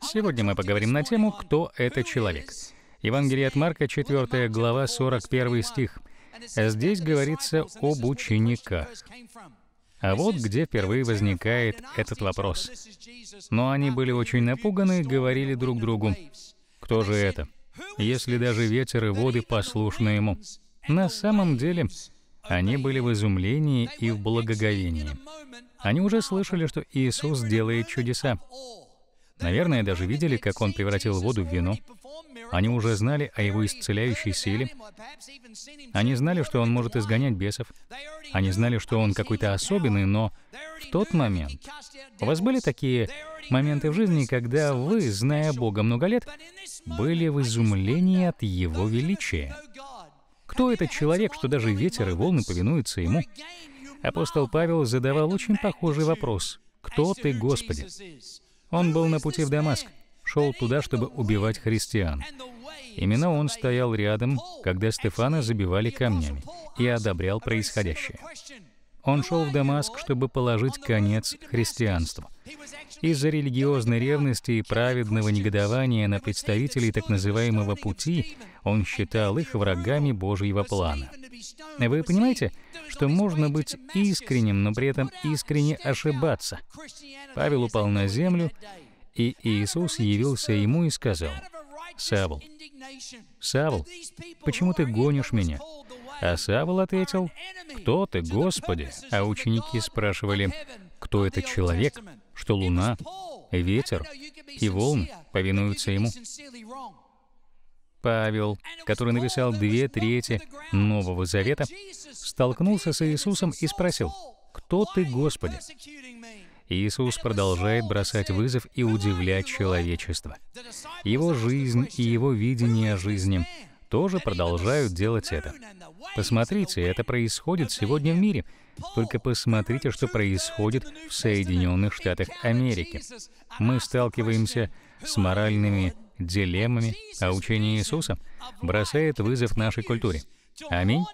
Сегодня мы поговорим на тему «Кто это человек?». Евангелие от Марка, 4 глава, 41 стих. Здесь говорится об учениках. А вот где впервые возникает этот вопрос. Но они были очень напуганы и говорили друг другу, «Кто же это? Если даже ветер и воды послушны ему». На самом деле, они были в изумлении и в благоговении. Они уже слышали, что Иисус делает чудеса. Наверное, даже видели, как он превратил воду в вино. Они уже знали о его исцеляющей силе. Они знали, что он может изгонять бесов. Они знали, что он какой-то особенный, но в тот момент... У вас были такие моменты в жизни, когда вы, зная Бога много лет, были в изумлении от Его величия? Кто этот человек, что даже ветер и волны повинуются ему? Апостол Павел задавал очень похожий вопрос. «Кто ты, Господи?» Он был на пути в Дамаск, шел туда, чтобы убивать христиан. Именно он стоял рядом, когда Стефана забивали камнями, и одобрял происходящее. Он шел в Дамаск, чтобы положить конец христианству. Из-за религиозной ревности и праведного негодования на представителей так называемого «пути» он считал их врагами Божьего плана. Вы понимаете, что можно быть искренним, но при этом искренне ошибаться? Павел упал на землю, и Иисус явился ему и сказал, Савл, Савл, почему ты гонишь меня? А Савл ответил, кто ты, Господи? А ученики спрашивали, кто этот человек, что луна, ветер и волны повинуются ему? Павел, который написал две трети Нового Завета, столкнулся с Иисусом и спросил, «Кто ты, Господи?» Иисус продолжает бросать вызов и удивлять человечество. Его жизнь и его видение жизни тоже продолжают делать это. Посмотрите, это происходит сегодня в мире. Только посмотрите, что происходит в Соединенных Штатах Америки. Мы сталкиваемся с моральными дилеммами, а учение Иисуса бросает вызов нашей культуре. Аминь.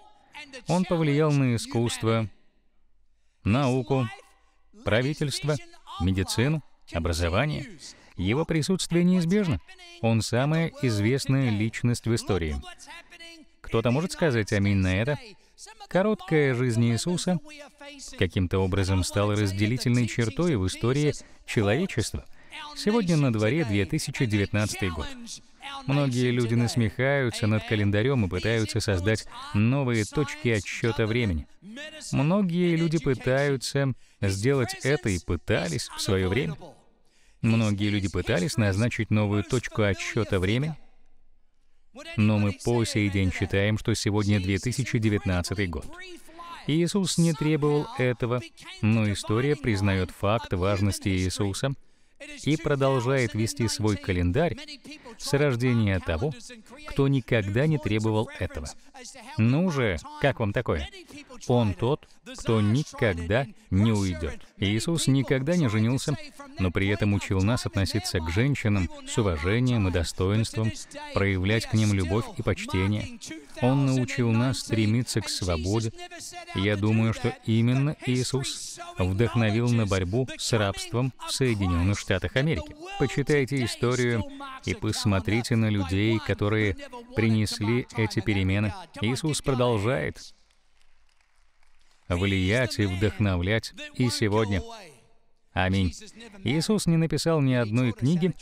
Он повлиял на искусство, науку, правительство, медицину, образование. Его присутствие неизбежно. Он самая известная личность в истории. Кто-то может сказать «Аминь» на это? Короткая жизнь Иисуса каким-то образом стала разделительной чертой в истории человечества. Сегодня на дворе 2019 год. Многие люди насмехаются над календарем и пытаются создать новые точки отсчета времени. Многие люди пытаются сделать это и пытались в свое время. Многие люди пытались назначить новую точку отсчета времени, но мы по сей день считаем, что сегодня 2019 год. Иисус не требовал этого, но история признает факт важности Иисуса — и продолжает вести свой календарь с рождения того, кто никогда не требовал этого. Ну же, как вам такое? Он тот, кто никогда не уйдет. Иисус никогда не женился, но при этом учил нас относиться к женщинам с уважением и достоинством, проявлять к ним любовь и почтение. Он научил нас стремиться к свободе. Я думаю, что именно Иисус вдохновил на борьбу с рабством в Соединенных Штатах. Штатах Америки. Почитайте историю и посмотрите на людей, которые принесли эти перемены. Иисус продолжает влиять и вдохновлять и сегодня. Аминь. Иисус не написал ни одной книги,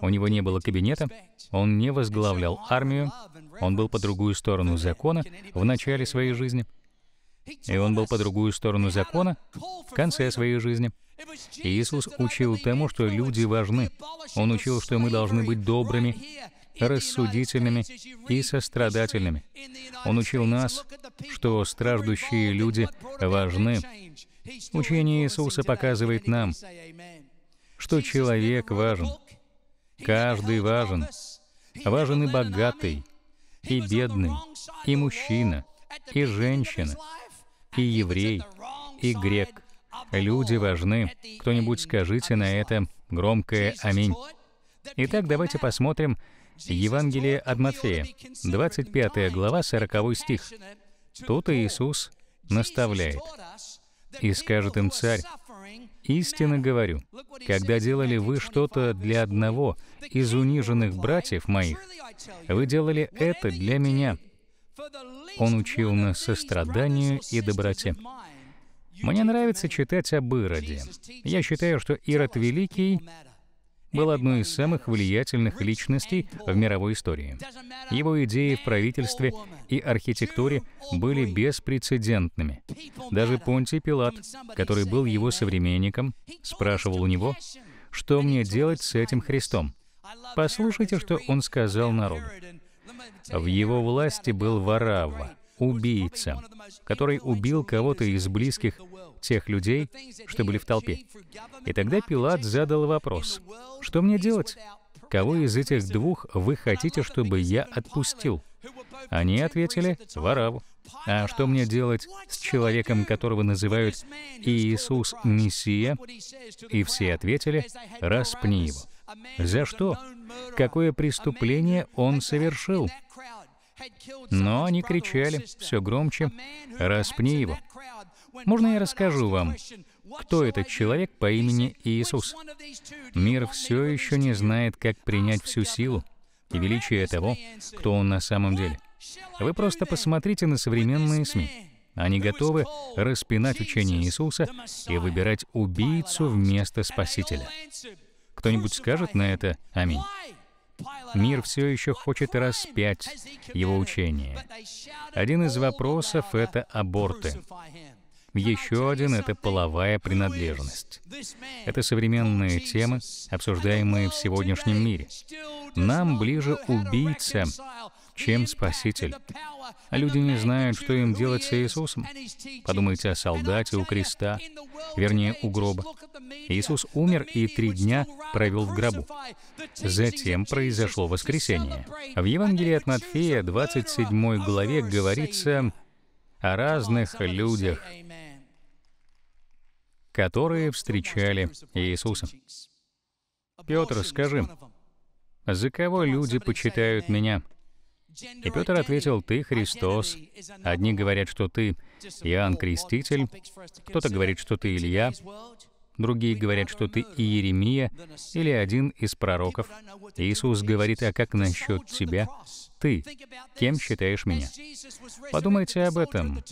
у него не было кабинета, он не возглавлял армию, он был по другую сторону закона в начале своей жизни — и он был по другую сторону закона в конце своей жизни. Иисус учил тому, что люди важны. Он учил, что мы должны быть добрыми, рассудительными и сострадательными. Он учил нас, что страждущие люди важны. Учение Иисуса показывает нам, что человек важен, каждый важен, важен и богатый, и бедный, и мужчина, и женщина, и еврей, и грек. Люди важны. Кто-нибудь скажите на это громкое «Аминь». Итак, давайте посмотрим Евангелие от Матфея, 25 глава, 40 стих. Тут Иисус наставляет и скажет им царь, «Истинно говорю, когда делали вы что-то для одного из униженных братьев моих, вы делали это для меня». Он учил нас состраданию и доброте. Мне нравится читать об Ироде. Я считаю, что Ирод Великий был одной из самых влиятельных личностей в мировой истории. Его идеи в правительстве и архитектуре были беспрецедентными. Даже Понтий Пилат, который был его современником, спрашивал у него, что мне делать с этим Христом. Послушайте, что он сказал народу. В его власти был Варава, убийца, который убил кого-то из близких тех людей, что были в толпе. И тогда Пилат задал вопрос, «Что мне делать? Кого из этих двух вы хотите, чтобы я отпустил?» Они ответили, «Вараву». А что мне делать с человеком, которого называют Иисус Мессия? И все ответили, «Распни его». За что? Какое преступление он совершил? Но они кричали все громче «Распни его!». Можно я расскажу вам, кто этот человек по имени Иисус? Мир все еще не знает, как принять всю силу и величие того, кто он на самом деле. Вы просто посмотрите на современные СМИ. Они готовы распинать учение Иисуса и выбирать убийцу вместо Спасителя. Кто-нибудь скажет на это «Аминь»? Мир все еще хочет распять его учение. Один из вопросов — это аборты. Еще один — это половая принадлежность. Это современные темы, обсуждаемые в сегодняшнем мире. Нам ближе убийца, чем Спаситель. А люди не знают, что им делать с Иисусом. Подумайте о солдате у креста, вернее, у гроба. Иисус умер и три дня провел в гробу. Затем произошло воскресение. В Евангелии от Матфея, 27 главе, говорится о разных людях, которые встречали Иисуса. Петр, скажи, за кого люди почитают меня? И Петр ответил, «Ты Христос». Одни говорят, что ты Иоанн Креститель, кто-то говорит, что ты Илья, другие говорят, что ты Иеремия или один из пророков. Иисус говорит, «А как насчет тебя? Ты кем считаешь меня?» Подумайте об этом.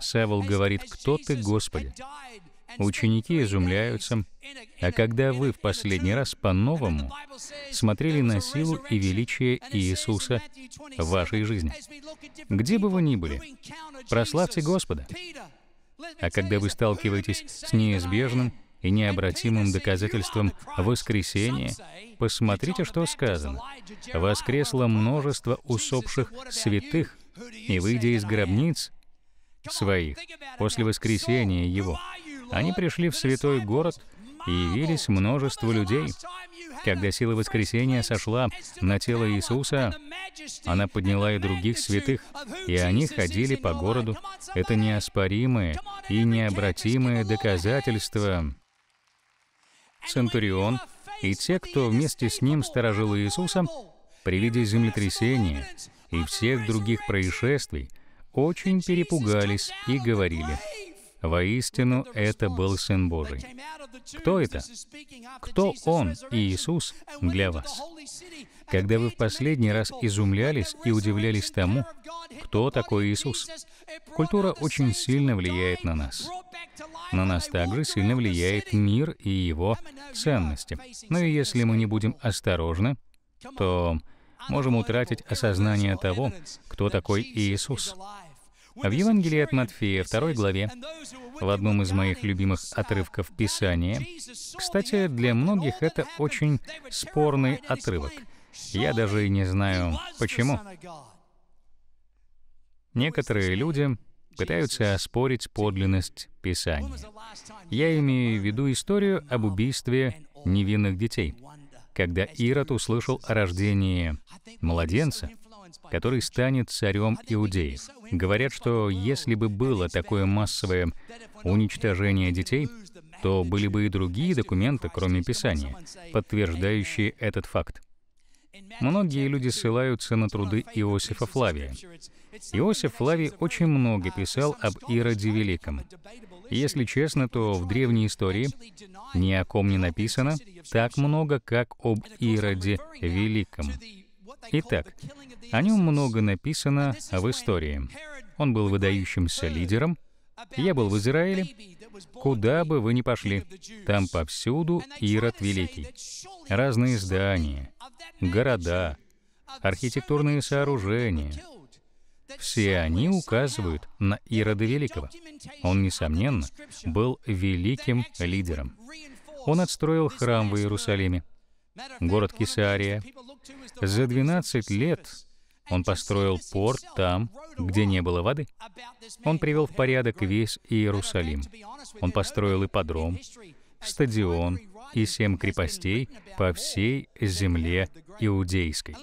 Савл говорит, «Кто ты, Господи?» Ученики изумляются. А когда вы в последний раз по-новому смотрели на силу и величие Иисуса в вашей жизни? Где бы вы ни были, прославьте Господа. А когда вы сталкиваетесь с неизбежным и необратимым доказательством воскресения, посмотрите, что сказано. «Воскресло множество усопших святых, и, выйдя из гробниц своих, после воскресения его, они пришли в святой город, и явились множество людей. Когда сила воскресения сошла на тело Иисуса, она подняла и других святых, и они ходили по городу. Это неоспоримое и необратимое доказательство. Центурион и те, кто вместе с ним сторожил Иисуса, при виде землетрясения и всех других происшествий, очень перепугались и говорили, Воистину, это был Сын Божий. Кто это? Кто Он, и Иисус, для вас? Когда вы в последний раз изумлялись и удивлялись тому, кто такой Иисус? Культура очень сильно влияет на нас. На нас также сильно влияет мир и его ценности. Но если мы не будем осторожны, то можем утратить осознание того, кто такой Иисус. В Евангелии от Матфея, второй главе, в одном из моих любимых отрывков Писания, кстати, для многих это очень спорный отрывок. Я даже и не знаю, почему. Некоторые люди пытаются оспорить подлинность Писания. Я имею в виду историю об убийстве невинных детей. Когда Ирод услышал о рождении младенца, который станет царем иудеев. Говорят, что если бы было такое массовое уничтожение детей, то были бы и другие документы, кроме Писания, подтверждающие этот факт. Многие люди ссылаются на труды Иосифа Флавия. Иосиф Флавий очень много писал об Ироде Великом. Если честно, то в древней истории ни о ком не написано так много, как об Ироде Великом. Итак, о нем много написано в истории. Он был выдающимся лидером. Я был в Израиле. Куда бы вы ни пошли, там повсюду Ирод Великий. Разные здания, города, архитектурные сооружения. Все они указывают на Ирода Великого. Он, несомненно, был великим лидером. Он отстроил храм в Иерусалиме, город Кесария. За 12 лет он построил порт там, где не было воды. Он привел в порядок весь Иерусалим. Он построил ипподром, стадион и семь крепостей по всей земле иудейской.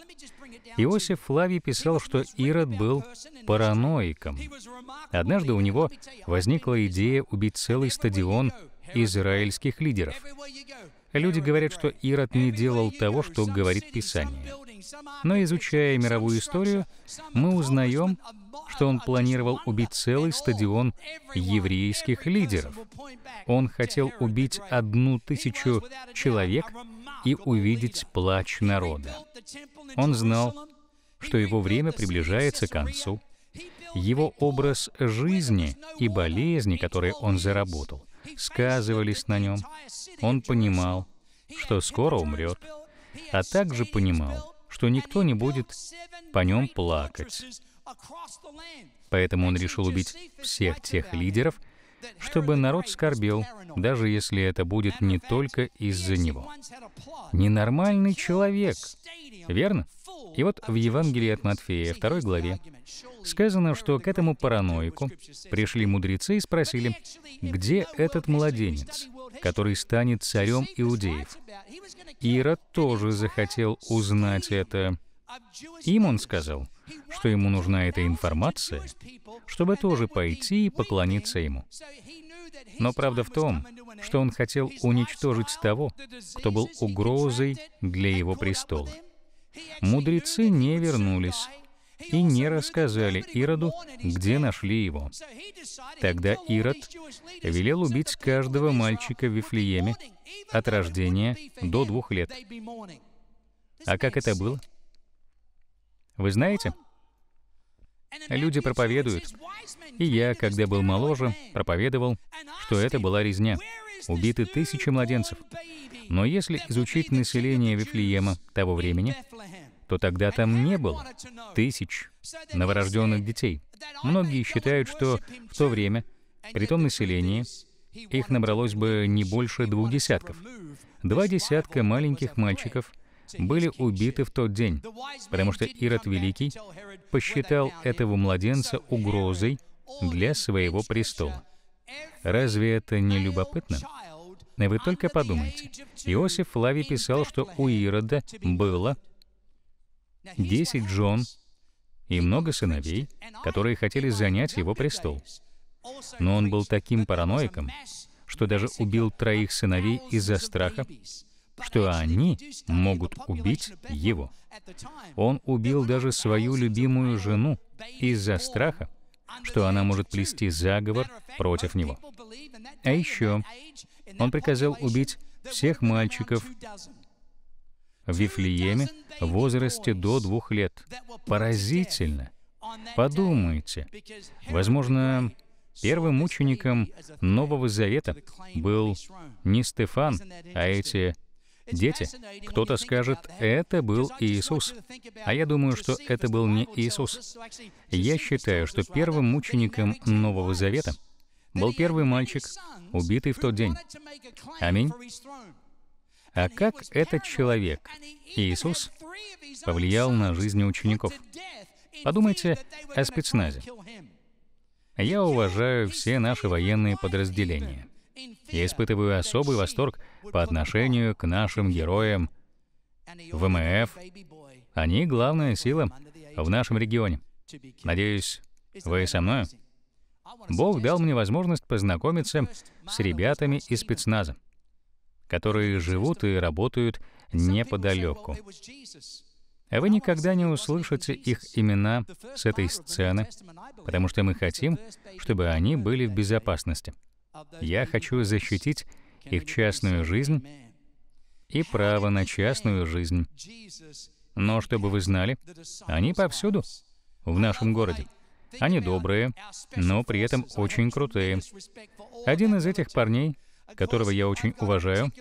Иосиф Флавий писал, что Ирод был параноиком. Однажды у него возникла идея убить целый стадион израильских лидеров. Люди говорят, что Ирод не делал того, что говорит Писание. Но изучая мировую историю, мы узнаем, что он планировал убить целый стадион еврейских лидеров. Он хотел убить одну тысячу человек и увидеть плач народа. Он знал, что его время приближается к концу. Его образ жизни и болезни, которые он заработал, сказывались на нем. Он понимал, что скоро умрет, а также понимал, что никто не будет по нем плакать. Поэтому он решил убить всех тех лидеров, чтобы народ скорбел, даже если это будет не только из-за него. Ненормальный человек, верно? И вот в Евангелии от Матфея, второй главе, сказано, что к этому параноику пришли мудрецы и спросили, где этот младенец, который станет царем иудеев? Ирод тоже захотел узнать это. Им он сказал — что ему нужна эта информация, чтобы тоже пойти и поклониться ему. Но правда в том, что он хотел уничтожить того, кто был угрозой для его престола. Мудрецы не вернулись и не рассказали Ироду, где нашли его. Тогда Ирод велел убить каждого мальчика в Вифлееме от рождения до двух лет. А как это было? Вы знаете? Люди проповедуют. И я, когда был моложе, проповедовал, что это была резня. Убиты тысячи младенцев. Но если изучить население Вифлеема того времени, то тогда там не было тысяч новорожденных детей. Многие считают, что в то время, при том населении, их набралось бы не больше двух десятков. Два десятка маленьких мальчиков были убиты в тот день, потому что Ирод Великий посчитал этого младенца угрозой для своего престола. Разве это не любопытно? Вы только подумайте. Иосиф Флавий писал, что у Ирода было десять жен и много сыновей, которые хотели занять его престол. Но он был таким параноиком, что даже убил троих сыновей из-за страха что они могут убить его. Он убил даже свою любимую жену из-за страха, что она может плести заговор против него. А еще он приказал убить всех мальчиков в Вифлееме в возрасте до двух лет. Поразительно! Подумайте, возможно, первым мучеником Нового Завета был не Стефан, а эти Дети, кто-то скажет, это был Иисус. А я думаю, что это был не Иисус. Я считаю, что первым мучеником Нового Завета был первый мальчик, убитый в тот день. Аминь. А как этот человек, Иисус, повлиял на жизнь учеников? Подумайте о спецназе. Я уважаю все наши военные подразделения. Я испытываю особый восторг по отношению к нашим героям ВМФ. Они главная сила в нашем регионе. Надеюсь, вы со мной? Бог дал мне возможность познакомиться с ребятами из спецназа, которые живут и работают неподалеку. А вы никогда не услышите их имена с этой сцены, потому что мы хотим, чтобы они были в безопасности. Я хочу защитить их частную жизнь и право на частную жизнь. Но чтобы вы знали, они повсюду в нашем городе. Они добрые, но при этом очень крутые. Один из этих парней, которого я очень уважаю,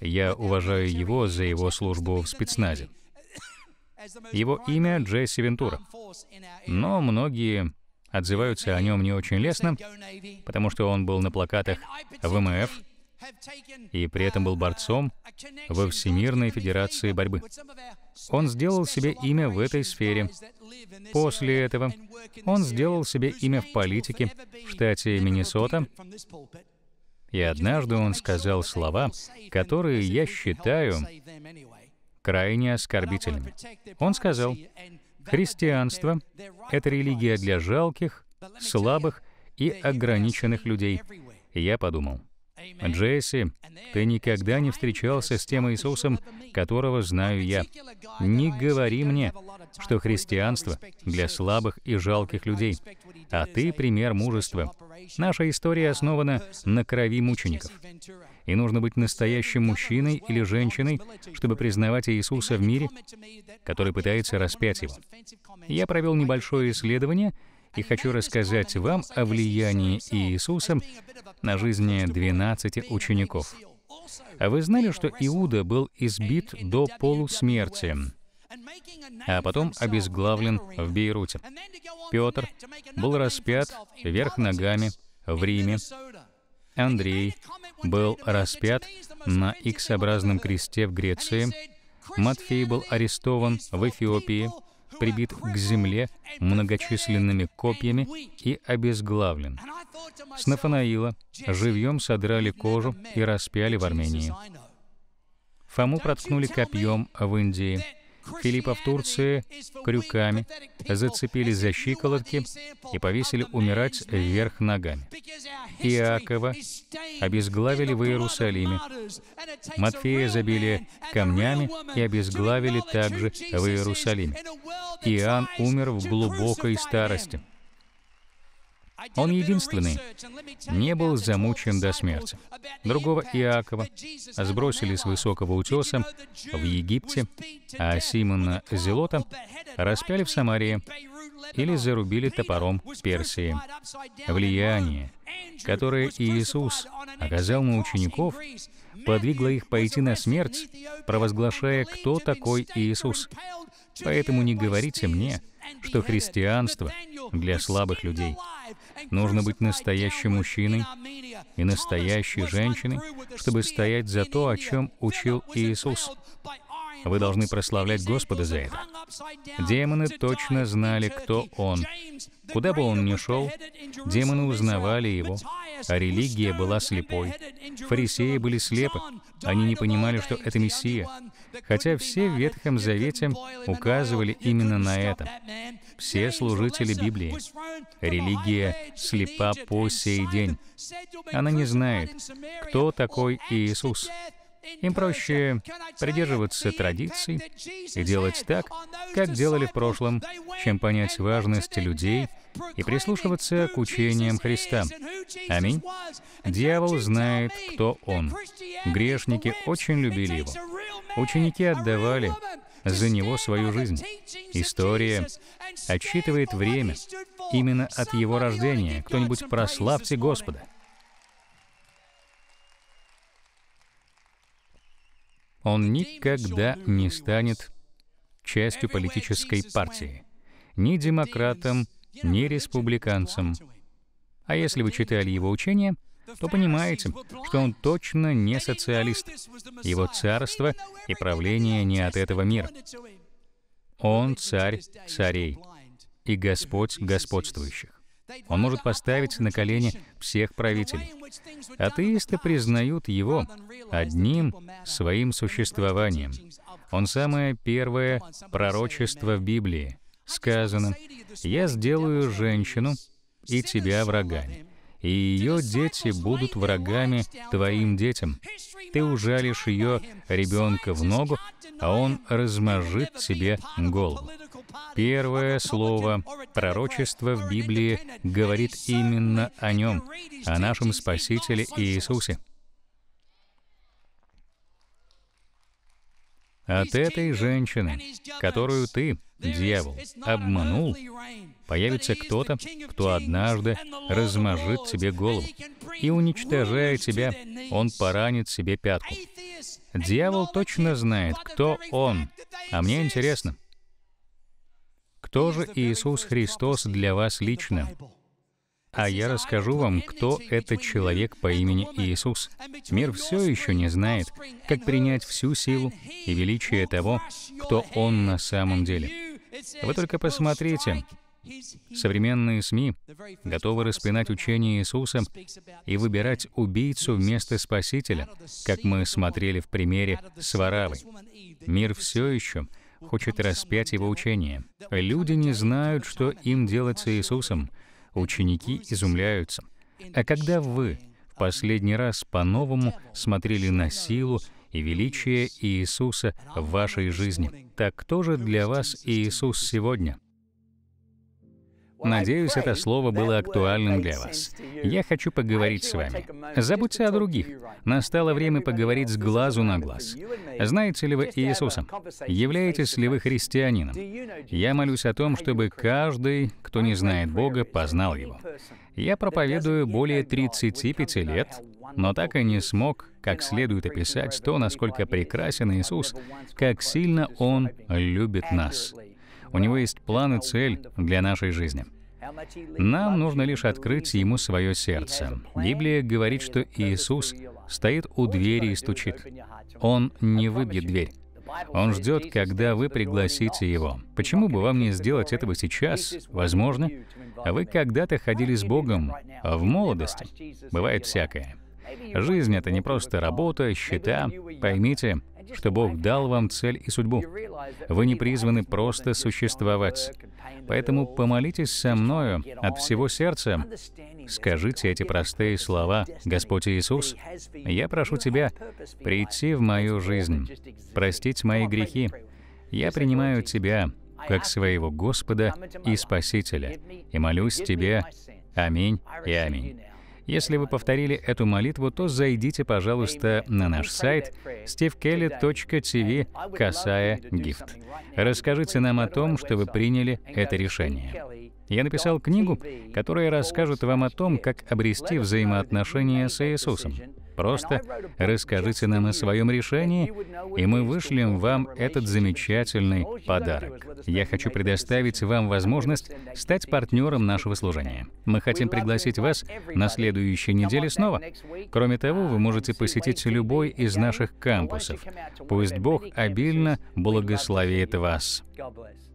я уважаю его за его службу в спецназе. Его имя Джесси Вентура. Но многие отзываются о нем не очень лестно, потому что он был на плакатах ВМФ и при этом был борцом во Всемирной Федерации борьбы. Он сделал себе имя в этой сфере. После этого он сделал себе имя в политике в штате Миннесота, и однажды он сказал слова, которые я считаю крайне оскорбительными. Он сказал, Христианство — это религия для жалких, слабых и ограниченных людей. Я подумал, Джесси, ты никогда не встречался с тем Иисусом, которого знаю я. Не говори мне, что христианство для слабых и жалких людей, а ты пример мужества. Наша история основана на крови мучеников. И нужно быть настоящим мужчиной или женщиной, чтобы признавать Иисуса в мире, который пытается распять его. Я провел небольшое исследование — и хочу рассказать вам о влиянии Иисуса на жизни 12 учеников. А вы знали, что Иуда был избит до полусмерти, а потом обезглавлен в Бейруте. Петр был распят вверх ногами в Риме. Андрей был распят на X-образном кресте в Греции. Матфей был арестован в Эфиопии прибит к земле многочисленными копьями и обезглавлен. С Нафанаила живьем содрали кожу и распяли в Армении. Фому проткнули копьем в Индии — Филиппа в Турции крюками, зацепили за щиколотки и повесили умирать вверх ногами. Иакова обезглавили в Иерусалиме. Матфея забили камнями и обезглавили также в Иерусалиме. Иоанн умер в глубокой старости. Он единственный не был замучен до смерти. Другого Иакова сбросили с высокого утеса в Египте, а Симона Зелота распяли в Самарии или зарубили топором в Персии. Влияние, которое Иисус оказал на учеников, подвигло их пойти на смерть, провозглашая, кто такой Иисус. Поэтому не говорите мне, что христианство для слабых людей. Нужно быть настоящим мужчиной и настоящей женщиной, чтобы стоять за то, о чем учил Иисус. Вы должны прославлять Господа за это. Демоны точно знали, кто он. Куда бы он ни шел, демоны узнавали его, а религия была слепой. Фарисеи были слепы, они не понимали, что это Мессия, хотя все в Ветхом Завете указывали именно на это. Все служители Библии. Религия слепа по сей день. Она не знает, кто такой Иисус. Им проще придерживаться традиций и делать так, как делали в прошлом, чем понять важность людей и прислушиваться к учениям Христа. Аминь. Дьявол знает, кто он. Грешники очень любили его. Ученики отдавали за него свою жизнь. История отсчитывает время именно от его рождения. Кто-нибудь прославьте Господа. Он никогда не станет частью политической партии, ни демократом, ни республиканцем. А если вы читали его учение, то понимаете, что он точно не социалист. Его царство и правление не от этого мира. Он царь царей и Господь господствующих. Он может поставить на колени всех правителей. Атеисты признают его одним своим существованием. Он самое первое пророчество в Библии. Сказано, «Я сделаю женщину и тебя врагами, и ее дети будут врагами твоим детям. Ты ужалишь ее ребенка в ногу, а он размажит тебе голову». Первое слово пророчества в Библии говорит именно о нем, о нашем Спасителе Иисусе. От этой женщины, которую ты, дьявол, обманул, появится кто-то, кто однажды размажет тебе голову и, уничтожая тебя, он поранит себе пятку. Дьявол точно знает, кто он. А мне интересно, кто же Иисус Христос для вас лично. А я расскажу вам, кто этот человек по имени Иисус. Мир все еще не знает, как принять всю силу и величие того, кто Он на самом деле. Вы только посмотрите, Современные СМИ готовы распинать учение Иисуса и выбирать убийцу вместо Спасителя, как мы смотрели в примере с Варавой. Мир все еще хочет распять его учение. Люди не знают, что им делать с Иисусом. Ученики изумляются. А когда вы в последний раз по-новому смотрели на силу и величие Иисуса в вашей жизни, так кто же для вас Иисус сегодня? Надеюсь, это слово было актуальным для вас. Я хочу поговорить с вами. Забудьте о других. Настало время поговорить с глазу на глаз. Знаете ли вы Иисуса? Являетесь ли вы христианином? Я молюсь о том, чтобы каждый, кто не знает Бога, познал Его. Я проповедую более 35 лет, но так и не смог как следует описать то, насколько прекрасен Иисус, как сильно Он любит нас. У него есть план и цель для нашей жизни. Нам нужно лишь открыть ему свое сердце. Библия говорит, что Иисус стоит у двери и стучит. Он не выбьет дверь. Он ждет, когда вы пригласите его. Почему бы вам не сделать этого сейчас? Возможно, а вы когда-то ходили с Богом в молодости. Бывает всякое. Жизнь — это не просто работа, счета. Поймите, что Бог дал вам цель и судьбу. Вы не призваны просто существовать. Поэтому помолитесь со мною от всего сердца. Скажите эти простые слова, Господь Иисус, я прошу Тебя прийти в мою жизнь, простить мои грехи. Я принимаю Тебя как своего Господа и Спасителя и молюсь Тебе. Аминь и аминь. Если вы повторили эту молитву, то зайдите, пожалуйста, на наш сайт stevekelly.tv, касая гифт. Расскажите нам о том, что вы приняли это решение. Я написал книгу, которая расскажет вам о том, как обрести взаимоотношения с Иисусом. Просто расскажите нам о своем решении, и мы вышлем вам этот замечательный подарок. Я хочу предоставить вам возможность стать партнером нашего служения. Мы хотим пригласить вас на следующей неделе снова. Кроме того, вы можете посетить любой из наших кампусов. Пусть Бог обильно благословит вас.